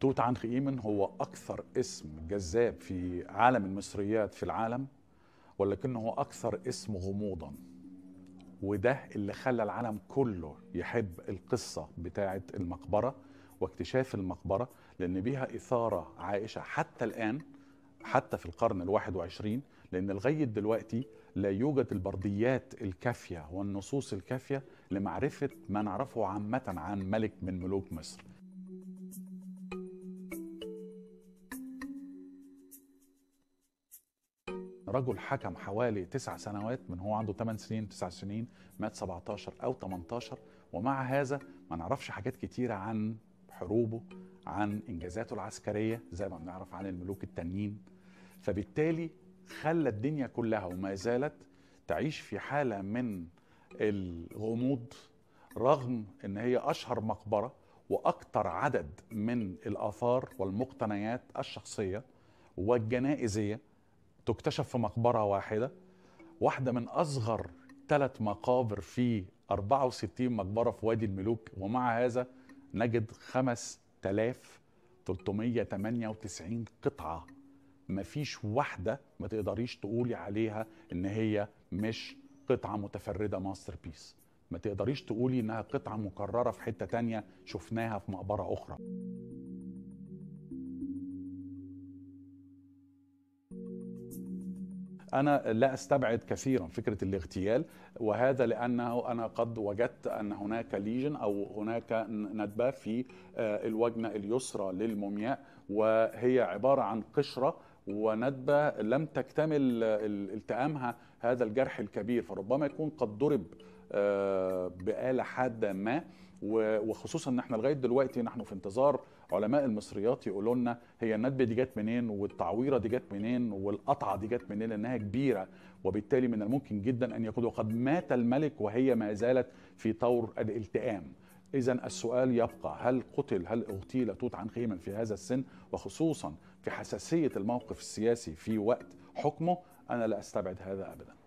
توت عنخ إيمن هو اكثر اسم جذاب في عالم المصريات في العالم ولكنه اكثر اسم غموضا وده اللي خلى العالم كله يحب القصه بتاعه المقبره واكتشاف المقبره لان بيها اثاره عائشه حتى الان حتى في القرن الواحد وعشرين لأن لغاية دلوقتي لا يوجد البرديات الكافية والنصوص الكافية لمعرفة ما نعرفه عامة عن ملك من ملوك مصر رجل حكم حوالي تسع سنوات من هو عنده 8 سنين 9 سنين مات 17 أو 18 ومع هذا ما نعرفش حاجات كتيرة عن حروبه عن إنجازاته العسكرية زي ما بنعرف عن الملوك التانيين فبالتالي خلى الدنيا كلها وما زالت تعيش في حالة من الغموض رغم ان هي اشهر مقبره واكثر عدد من الاثار والمقتنيات الشخصيه والجنائزيه تكتشف في مقبرة واحدة واحدة من أصغر ثلاث مقابر في 64 مقبرة في وادي الملوك ومع هذا نجد 5398 قطعة مفيش واحدة ما تقدريش تقولي عليها إن هي مش قطعة متفردة ماستر بيس ما تقدريش تقولي إنها قطعة مكررة في حتة تانية شفناها في مقبرة أخرى أنا لا أستبعد كثيرا فكرة الاغتيال وهذا لأنه أنا قد وجدت أن هناك ليجن أو هناك ندبة في آه، الوجنة اليسرى للمومياء وهي عبارة عن قشرة وندبة لم تكتمل التئامها هذا الجرح الكبير فربما يكون قد ضرب آه، بآلة حادة ما وخصوصا ان احنا لغايه دلوقتي نحن في انتظار علماء المصريات يقولوا لنا هي الندبه دي جت منين والتعويره دي جت منين والقطعه دي جت منين لانها كبيره وبالتالي من الممكن جدا ان يكون وقد مات الملك وهي ما زالت في طور الالتئام إذا السؤال يبقى هل قتل هل اغتيل توت عنخ آمن في هذا السن وخصوصا في حساسية الموقف السياسي في وقت حكمه أنا لا أستبعد هذا أبدا